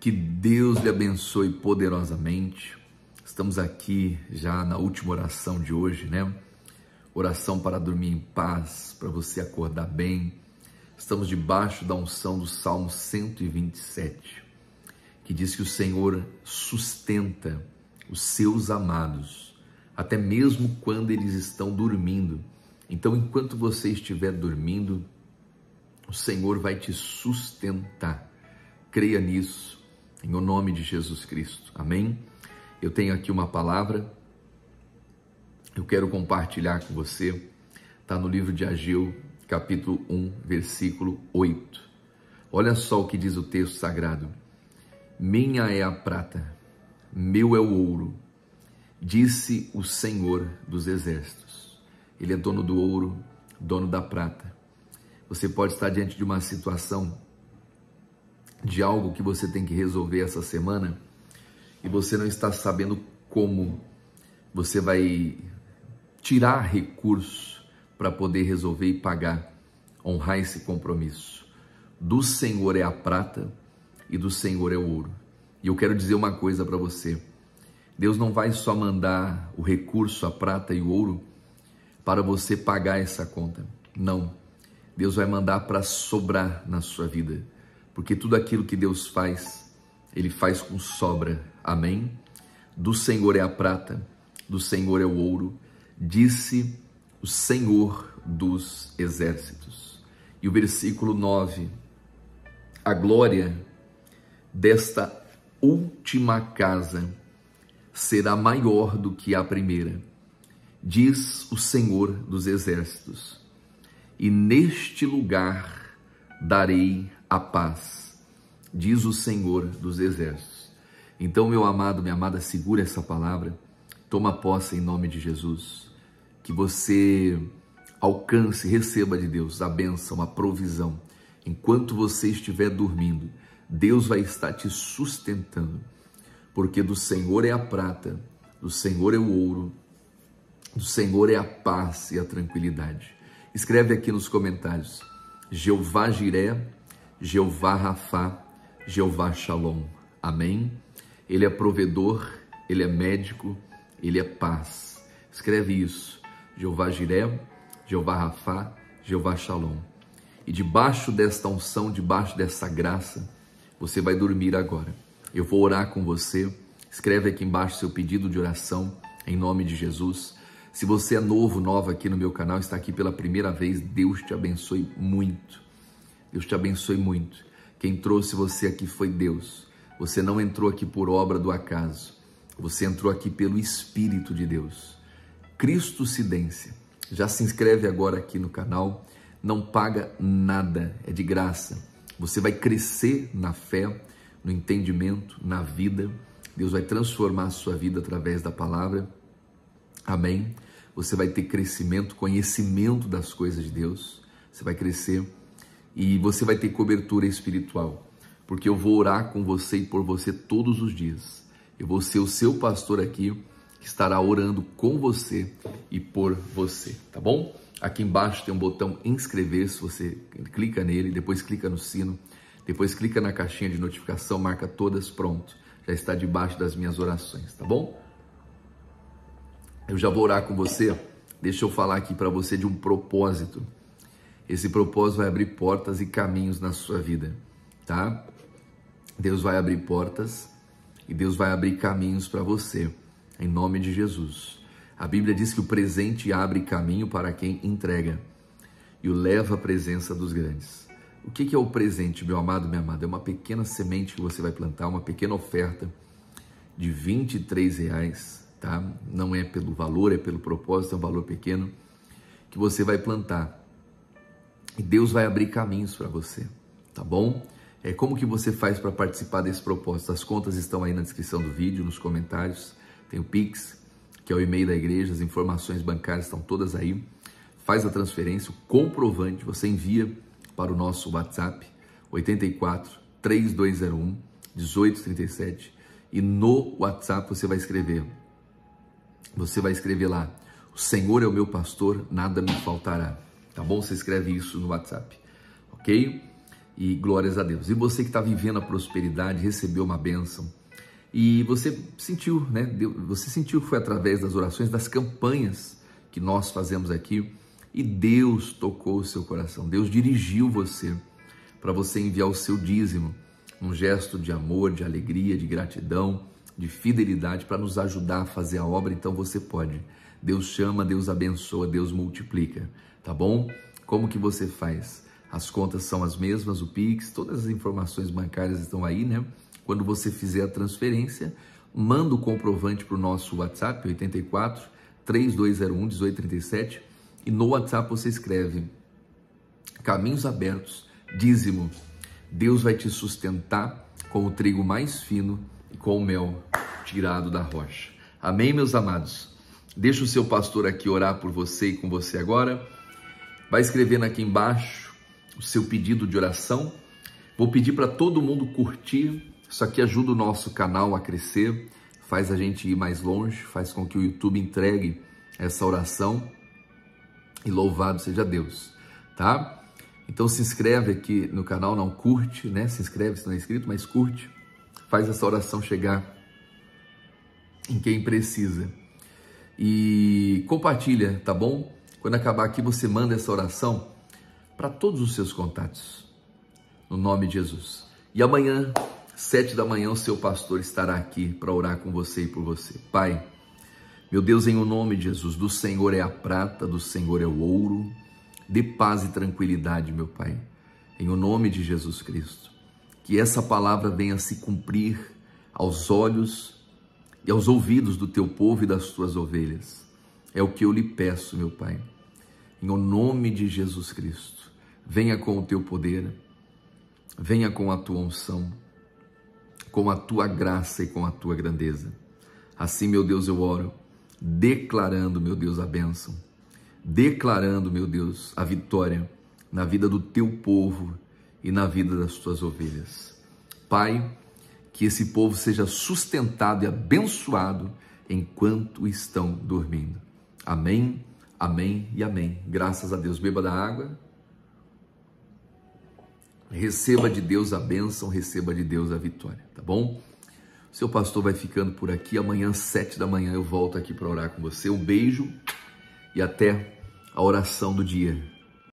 Que Deus lhe abençoe poderosamente. Estamos aqui já na última oração de hoje, né? Oração para dormir em paz, para você acordar bem. Estamos debaixo da unção do Salmo 127, que diz que o Senhor sustenta os seus amados, até mesmo quando eles estão dormindo. Então, enquanto você estiver dormindo, o Senhor vai te sustentar. Creia nisso em o nome de Jesus Cristo. Amém? Eu tenho aqui uma palavra, eu quero compartilhar com você, está no livro de Ageu, capítulo 1, versículo 8. Olha só o que diz o texto sagrado: Minha é a prata, meu é o ouro, disse o Senhor dos Exércitos. Ele é dono do ouro, dono da prata. Você pode estar diante de uma situação de algo que você tem que resolver essa semana e você não está sabendo como você vai tirar recursos para poder resolver e pagar, honrar esse compromisso. Do Senhor é a prata e do Senhor é o ouro. E eu quero dizer uma coisa para você. Deus não vai só mandar o recurso, a prata e o ouro para você pagar essa conta. Não. Deus vai mandar para sobrar na sua vida porque tudo aquilo que Deus faz, Ele faz com sobra. Amém? Do Senhor é a prata, do Senhor é o ouro, disse o Senhor dos exércitos. E o versículo 9: A glória desta última casa será maior do que a primeira, diz o Senhor dos exércitos. E neste lugar darei a paz, diz o Senhor dos Exércitos. Então, meu amado, minha amada, segura essa palavra, toma posse em nome de Jesus, que você alcance, receba de Deus a bênção, a provisão. Enquanto você estiver dormindo, Deus vai estar te sustentando, porque do Senhor é a prata, do Senhor é o ouro, do Senhor é a paz e a tranquilidade. Escreve aqui nos comentários, Jeová Jiré, Jeová Rafá, Jeová Shalom. Amém? Ele é provedor, ele é médico, ele é paz. Escreve isso. Jeová Jiré, Jeová Rafá, Jeová Shalom. E debaixo desta unção, debaixo dessa graça, você vai dormir agora. Eu vou orar com você. Escreve aqui embaixo seu pedido de oração em nome de Jesus. Se você é novo, nova aqui no meu canal, está aqui pela primeira vez, Deus te abençoe muito. Deus te abençoe muito. Quem trouxe você aqui foi Deus. Você não entrou aqui por obra do acaso. Você entrou aqui pelo Espírito de Deus. Cristo Cidência. Já se inscreve agora aqui no canal. Não paga nada, é de graça. Você vai crescer na fé, no entendimento, na vida. Deus vai transformar a sua vida através da palavra. Amém? Você vai ter crescimento, conhecimento das coisas de Deus. Você vai crescer e você vai ter cobertura espiritual, porque eu vou orar com você e por você todos os dias. Eu vou ser o seu pastor aqui que estará orando com você e por você, tá bom? Aqui embaixo tem um botão inscrever-se, você clica nele, depois clica no sino, depois clica na caixinha de notificação, marca todas, pronto. Já está debaixo das minhas orações, tá bom? Eu já vou orar com você. Deixa eu falar aqui para você de um propósito esse propósito vai abrir portas e caminhos na sua vida, tá? Deus vai abrir portas e Deus vai abrir caminhos para você, em nome de Jesus. A Bíblia diz que o presente abre caminho para quem entrega e o leva à presença dos grandes. O que é o presente, meu amado, minha amada? É uma pequena semente que você vai plantar, uma pequena oferta de 23 reais, tá? Não é pelo valor, é pelo propósito, é um valor pequeno que você vai plantar e Deus vai abrir caminhos para você, tá bom? É como que você faz para participar desse propósito? As contas estão aí na descrição do vídeo, nos comentários, tem o Pix, que é o e-mail da igreja, as informações bancárias estão todas aí. Faz a transferência, o comprovante você envia para o nosso WhatsApp 84 3201 1837 e no WhatsApp você vai escrever. Você vai escrever lá: O Senhor é o meu pastor, nada me faltará. Tá bom? Você escreve isso no WhatsApp, ok? E glórias a Deus. E você que está vivendo a prosperidade, recebeu uma bênção. E você sentiu, né? Você sentiu que foi através das orações, das campanhas que nós fazemos aqui. E Deus tocou o seu coração. Deus dirigiu você para você enviar o seu dízimo. Um gesto de amor, de alegria, de gratidão, de fidelidade para nos ajudar a fazer a obra. Então você pode. Deus chama, Deus abençoa, Deus multiplica tá bom? Como que você faz? As contas são as mesmas, o Pix, todas as informações bancárias estão aí, né? Quando você fizer a transferência, manda o comprovante para o nosso WhatsApp, 84 3201 1837, e no WhatsApp você escreve Caminhos Abertos, dízimo. Deus vai te sustentar com o trigo mais fino e com o mel tirado da rocha. Amém, meus amados? Deixa o seu pastor aqui orar por você e com você agora. Vai escrevendo aqui embaixo o seu pedido de oração. Vou pedir para todo mundo curtir. Isso aqui ajuda o nosso canal a crescer, faz a gente ir mais longe, faz com que o YouTube entregue essa oração. E louvado seja Deus, tá? Então se inscreve aqui no canal, não curte, né? Se inscreve se não é inscrito, mas curte. Faz essa oração chegar em quem precisa. E compartilha, tá bom? Quando acabar aqui, você manda essa oração para todos os seus contatos, no nome de Jesus. E amanhã, sete da manhã, o seu pastor estará aqui para orar com você e por você. Pai, meu Deus, em o nome de Jesus, do Senhor é a prata, do Senhor é o ouro. Dê paz e tranquilidade, meu Pai, em o nome de Jesus Cristo. Que essa palavra venha se cumprir aos olhos e aos ouvidos do teu povo e das tuas ovelhas é o que eu lhe peço, meu Pai. Em o nome de Jesus Cristo, venha com o teu poder, venha com a tua unção, com a tua graça e com a tua grandeza. Assim, meu Deus, eu oro, declarando, meu Deus, a bênção, declarando, meu Deus, a vitória na vida do teu povo e na vida das tuas ovelhas. Pai, que esse povo seja sustentado e abençoado enquanto estão dormindo. Amém, amém e amém. Graças a Deus. Beba da água. Receba de Deus a bênção, receba de Deus a vitória, tá bom? O seu pastor vai ficando por aqui. Amanhã, sete da manhã, eu volto aqui para orar com você. Um beijo e até a oração do dia.